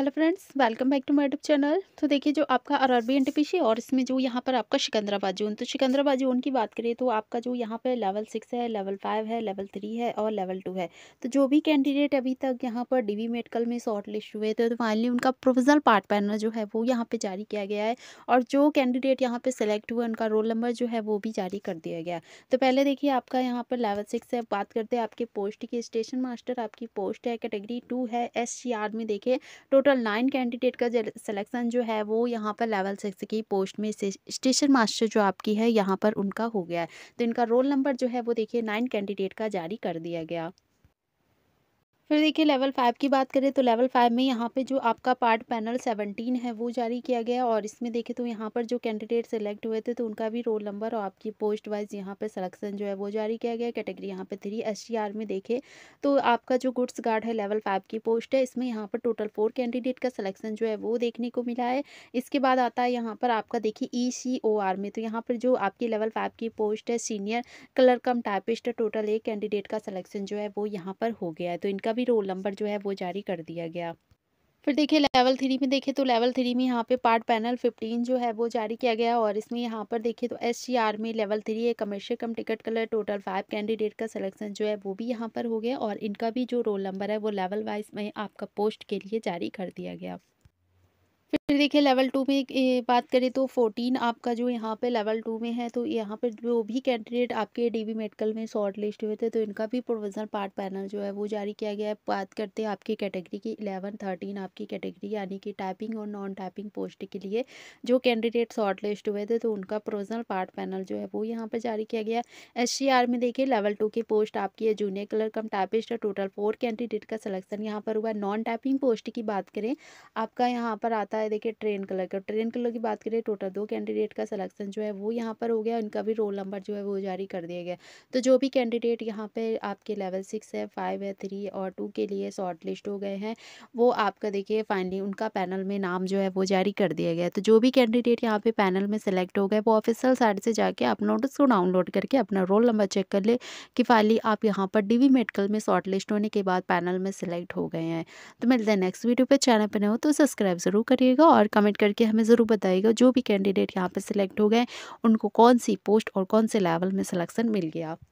hello friends welcome back to my YouTube channel तो देखिए जो आपका R R B N T और इसमें जो यहाँ पर आपका सिकंदराबाद जोन तो सिकंदराबाद जोन की बात करें तो आपका जो यहाँ पर लेवल सिक्स है लेवल फाइव है लेवल थ्री है और लेवल टू है तो जो भी कैंडिडेट अभी तक यहाँ पर डी वी मेडिकल में शॉर्ट लिस्ट हुए थे तो फाइनली उनका प्रोविजनल पार्ट पैनल जो है वो यहाँ पर जारी किया गया है और जो कैंडिडेट यहाँ पर सेलेक्ट हुए उनका रोल नंबर जो है वो भी जारी कर दिया गया तो पहले देखिए आपका यहाँ पर लेवल सिक्स है बात करते हैं आपके पोस्ट की स्टेशन मास्टर आपकी पोस्ट है कैटेगरी टू है एस सी आर में देखिए टोटल टोटल नाइन कैंडिडेट का सिलेक्शन जो है वो यहाँ पर लेवल सिक्स की पोस्ट में स्टेशन मास्टर जो आपकी है यहाँ पर उनका हो गया है तो इनका रोल नंबर जो है वो देखिए नाइन कैंडिडेट का जारी कर दिया गया फिर देखिए लेवल फाइव की बात करें तो लेवल फाइव में यहाँ पे जो आपका पार्ट पैनल सेवनटीन है वो जारी किया गया और इसमें देखें तो यहाँ पर जो कैंडिडेट सेलेक्ट हुए थे तो उनका भी रोल नंबर और आपकी पोस्ट वाइज यहाँ पर सलेक्शन जो है वो जारी किया गया कैटेगरी यहाँ पे थ्री एस में देखे तो आपका जो गुड्स गार्ड है लेवल फाइव की पोस्ट है इसमें यहाँ पर टोटल फोर कैंडिडेट का सलेक्शन जो है वो देखने को मिला है इसके बाद आता है यहाँ पर आपका देखिए ई सी ओ आर में तो यहाँ पर जो आपकी लेवल फाइव की पोस्ट है senior clerk cum typist total एक कैंडिडेट का सलेक्शन जो है वो यहाँ पर हो गया है तो इनका भी रोल नंबर जो है वो जारी कर दिया गया फिर देखिए लेवल थ्री में देखिए तो लेवल थ्री में यहाँ पे पार्ट पैनल फिफ्टीन जो है वो जारी किया गया और इसमें यहाँ पर देखिए तो एस सी आर में लेवल थ्री है commercial cum ticket clerk total five candidate का सिलेक्शन जो है वो भी यहाँ पर हो गया और इनका भी जो रोल नंबर है वो लेवल वाइज में आपका पोस्ट के लिए जारी कर दिया गया फिर देखिए लेवल टू में बात करें तो फोर्टीन आपका जो यहाँ पे लेवल टू में है तो यहाँ पर जो भी कैंडिडेट आपके डीबी मेडिकल में शॉर्ट लिस्ट हुए थे तो इनका भी प्रोविजनल पार्ट पैनल जो है वो जारी किया गया है बात करते हैं आपकी कैटेगरी की इलेवन थर्टीन आपकी कैटेगरी यानी कि टाइपिंग और नॉन टाइपिंग पोस्ट के लिए जो कैंडिडेट शॉर्ट लिस्ट हुए थे तो उनका प्रोविजनल पार्ट पैनल जो है वो यहाँ पर जारी किया गया एस में देखिए लेवल टू की पोस्ट आपकी है junior clerk cum typist total four candidate का सलेक्शन यहाँ पर हुआ नॉन टाइपिंग पोस्ट की बात करें आपका यहाँ पर आता है देखिए ट्रेन कलर का ट्रेन कलर की बात करें टोटल दो कैंडिडेट का सलेक्शन जो है वो यहाँ पर हो गया इनका भी रोल नंबर जो है वो जारी कर दिया गया तो जो भी कैंडिडेट यहाँ पर आपके लेवल सिक्स है फाइव है थ्री और टू के लिए शॉर्ट लिस्ट हो गए हैं वो आपका देखिए फाइनली उनका पैनल में नाम जो है वो जारी कर दिया गया तो जो भी कैंडिडेट यहाँ पे पैनल में सेलेक्ट हो गए वो ऑफिसल साइड से जाके आप नोटिस को डाउनलोड करके अपना रोल नंबर चेक कर ले कि फाइनली आप यहाँ पर डीवी मेडिकल में शॉर्ट लिस्ट होने के बाद पैनल में सिलेक्ट हो गए हैं तो मिलते हैं नेक्स्ट वीडियो पर चैनल पर नहीं हो तो सब्सक्राइब ज़रूर करिए करिएगा और कमेंट करके हमें ज़रूर बताइएगा जो भी कैंडिडेट यहाँ पर सिलेक्ट हो गए उनको कौन सी पोस्ट और कौन से लेवल में सिलेक्शन मिल गया